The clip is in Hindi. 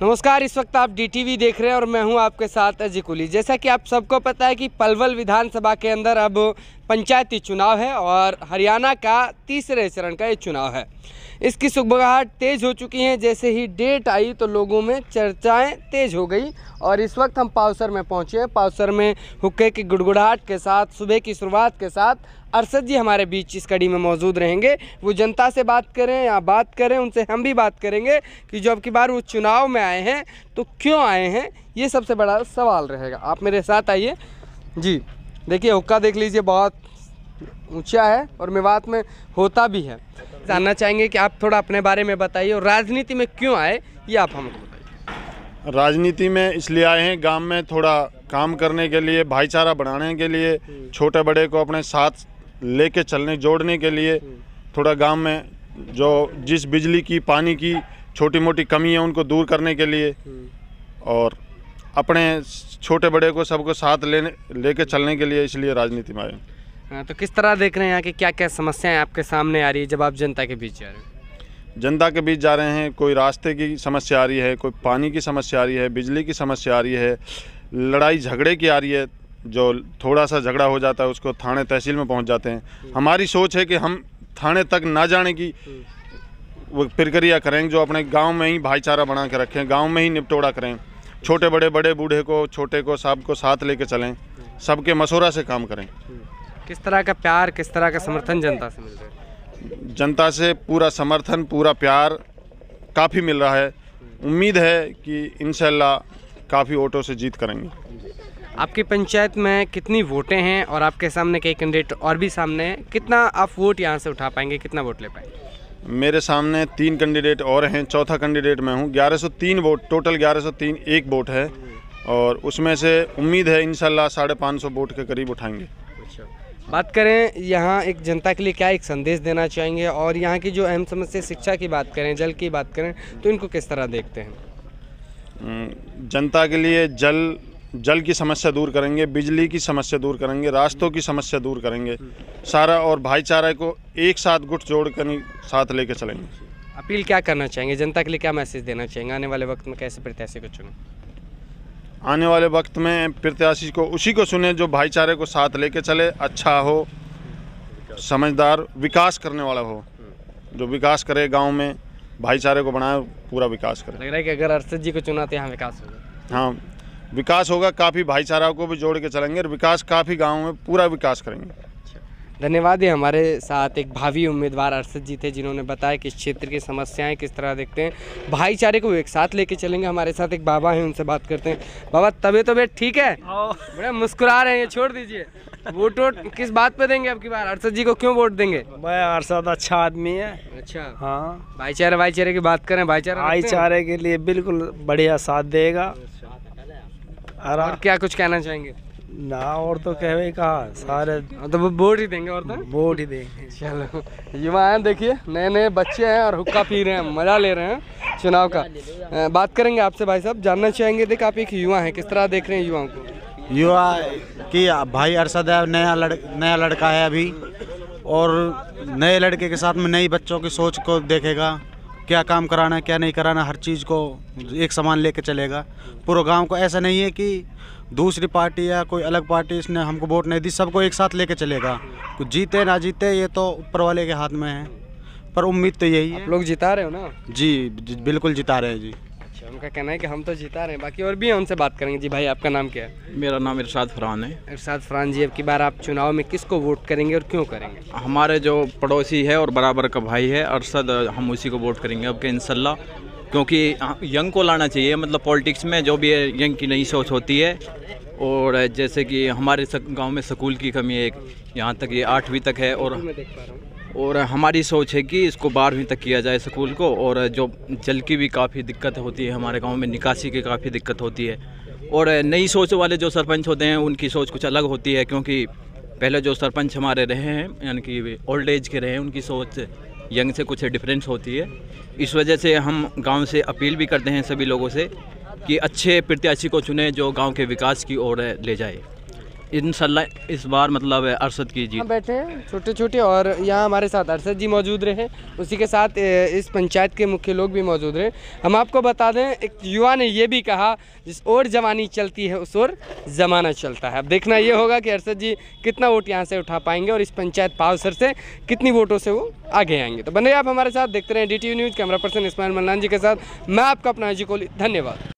नमस्कार इस वक्त आप डीटीवी देख रहे हैं और मैं हूं आपके साथ अजय कुली जैसा कि आप सबको पता है कि पलवल विधानसभा के अंदर अब पंचायती चुनाव है और हरियाणा का तीसरे चरण का ये चुनाव है इसकी सुखबगाहट तेज़ हो चुकी है जैसे ही डेट आई तो लोगों में चर्चाएं तेज़ हो गई और इस वक्त हम पावसर में पहुंचे हैं पावसर में हुक्के की गुड़गुड़ाहट के साथ सुबह की शुरुआत के साथ अरसद जी हमारे बीच इस कड़ी में मौजूद रहेंगे वो जनता से बात करें या बात करें उनसे हम भी बात करेंगे कि जो अब की बार वो चुनाव में आए हैं तो क्यों आए हैं ये सबसे बड़ा सवाल रहेगा आप मेरे साथ आइए जी देखिए हुक्का देख लीजिए बहुत ऊंचा है और मेवात में होता भी है जानना चाहेंगे कि आप थोड़ा अपने बारे में बताइए और राजनीति में क्यों आए ये आप हमको बताइए राजनीति में इसलिए आए हैं गांव में थोड़ा काम करने के लिए भाईचारा बढ़ाने के लिए छोटे बड़े को अपने साथ लेके चलने जोड़ने के लिए थोड़ा गांव में जो जिस बिजली की पानी की छोटी मोटी कमी है उनको दूर करने के लिए और अपने छोटे बड़े को सबको साथ लेने लेके चलने के लिए इसलिए राजनीति में आए हाँ तो किस तरह देख रहे हैं यहाँ की क्या क्या समस्याएं आपके सामने आ रही है जब आप जनता के बीच जा रहे हैं जनता के बीच जा रहे हैं कोई रास्ते की समस्या आ रही है कोई पानी की समस्या आ रही है बिजली की समस्या आ रही है लड़ाई झगड़े की आ रही है जो थोड़ा सा झगड़ा हो जाता है उसको थाने तहसील में पहुँच जाते हैं हम्म। हमारी सोच है कि हम थाने तक ना जाने की हम्म। वो प्रक्रिया करें जो अपने गांव में ही भाईचारा बना के रखें गांव में ही निपटोड़ा करें छोटे बड़े बड़े बूढ़े को छोटे को सब को साथ लेके चलें सबके मशोरा से काम करें किस तरह का प्यार किस तरह का समर्थन जनता से मिल रहा है जनता से पूरा समर्थन पूरा प्यार काफ़ी मिल रहा है उम्मीद है कि इन काफ़ी वोटों से जीत करेंगे आपकी पंचायत में कितनी वोटें हैं और आपके सामने कई कैंडिडेट और भी सामने हैं कितना आप वोट यहाँ से उठा पाएंगे कितना वोट ले पाएंगे मेरे सामने तीन कैंडिडेट और हैं चौथा कैंडिडेट मैं हूँ 1103 वोट टोटल 1103 एक वोट है और उसमें से उम्मीद है इन साढ़े पाँच सौ वोट के करीब उठाएंगे अच्छा। बात करें यहाँ एक जनता के लिए क्या एक संदेश देना चाहेंगे और यहाँ की जो अहम समस्या शिक्षा की बात करें जल की बात करें तो इनको किस तरह देखते हैं जनता के लिए जल जल की समस्या दूर करेंगे बिजली की समस्या दूर करेंगे रास्तों की समस्या दूर करेंगे सारा और भाईचारा को एक साथ गुट जोड़ कर साथ लेके चलेंगे अपील क्या करना चाहेंगे जनता के लिए क्या मैसेज देना चाहेंगे आने वाले वक्त में कैसे प्रत्याशी को चुने आने वाले वक्त में प्रत्याशी को उसी को सुने जो भाईचारे को साथ लेके चले अच्छा हो समझदार विकास करने वाला हो जो विकास करे गाँव में भाईचारे को बनाए पूरा विकास करे लग रहा है कि अगर अरसद जी को चुना तो यहाँ विकास होगा हाँ विकास होगा काफ़ी भाईचारा को भी जोड़ के चलेंगे और विकास काफ़ी गाँव में पूरा विकास करेंगे अच्छा। धन्यवाद है हमारे साथ एक भावी उम्मीदवार अर्षद जी थे जिन्होंने बताया कि इस क्षेत्र की समस्याएं किस तरह देखते हैं भाईचारे को एक साथ लेके चलेंगे हमारे साथ एक बाबा हैं उनसे बात करते हैं बाबा तबीयत बेट ठीक है बड़े मुस्कुरा रहे हैं छोड़ दीजिए वोट वोट किस बात पे देंगे आपकी बार अर्षद जी को क्यों वोट देंगे भाई अर्षद अच्छा आदमी है अच्छा हाँ भाईचारे भाईचारे की बात करें भाईचारा भाईचारे के लिए बिल्कुल बढ़िया साथ देगा और, क्या कुछ कहना चाहेंगे ना और तो कहे कहा सारे हाँ, तो वो बोर्ड ही देंगे और तो बोर्ड ही देंगे चलो युवा हैं देखिए नए नए बच्चे हैं और हुक्का पी रहे हैं मज़ा ले रहे हैं चुनाव का बात करेंगे आपसे भाई साहब जानना चाहेंगे देख आप एक युवा हैं किस तरह देख रहे हैं युवाओं को युवा कि भाई अरसद है नया लड़ नया लड़का है अभी और नए लड़के के साथ में नई बच्चों की सोच को देखेगा क्या काम कराना है क्या नहीं कराना हर चीज़ को एक समान लेके चलेगा पूरे गांव को ऐसा नहीं है कि दूसरी पार्टी या कोई अलग पार्टी इसने हमको वोट नहीं दी सबको एक साथ लेके चलेगा जीते ना जीते ये तो ऊपर वाले के हाथ में है पर उम्मीद तो यही है लोग जिता रहे हो ना जी बिल्कुल जिता रहे हैं जी अच्छा उनका कहना है कि हम तो जीता रहे हैं बाकी और भी उनसे बात करेंगे जी भाई आपका नाम क्या है मेरा नाम इरशाद फरहान है इरशाद फरहान जी अब की बार आप चुनाव में किसको वोट करेंगे और क्यों करेंगे हमारे जो पड़ोसी है और बराबर का भाई है अरसद हम उसी को वोट करेंगे अब के इनशाला क्योंकि हाँ, यंग को लाना चाहिए मतलब पॉलिटिक्स में जो भी यंग की नई सोच होती है और जैसे कि हमारे गाँव में स्कूल की कमी है यहाँ तक ये आठवीं तक है और और हमारी सोच है कि इसको बारहवीं तक किया जाए स्कूल को और जो जल की भी काफ़ी दिक्कत होती है हमारे गांव में निकासी की काफ़ी दिक्कत होती है और नई सोच वाले जो सरपंच होते हैं उनकी सोच कुछ अलग होती है क्योंकि पहले जो सरपंच हमारे रहे हैं यानी कि ओल्ड एज के रहे हैं उनकी सोच यंग से कुछ डिफरेंस होती है इस वजह से हम गाँव से अपील भी करते हैं सभी लोगों से कि अच्छे प्रत्याशी को चुने जो गाँव के विकास की ओर ले जाए इन इस बार मतलब अरसद की जी बैठे हैं छोटे छोटे और यहाँ हमारे साथ अरसद जी मौजूद रहे उसी के साथ इस पंचायत के मुख्य लोग भी मौजूद रहे हम आपको बता दें एक युवा ने ये भी कहा जिस और जवानी चलती है उस और ज़माना चलता है अब देखना ये होगा कि अरसद जी कितना वोट यहाँ से उठा पाएंगे और इस पंचायत पावसर से कितनी वोटों से वो आगे आएंगे तो बने आप हमारे साथ देखते रहे D news camera person Ismail Mallan ji के साथ मैं आपका अपना जी को धन्यवाद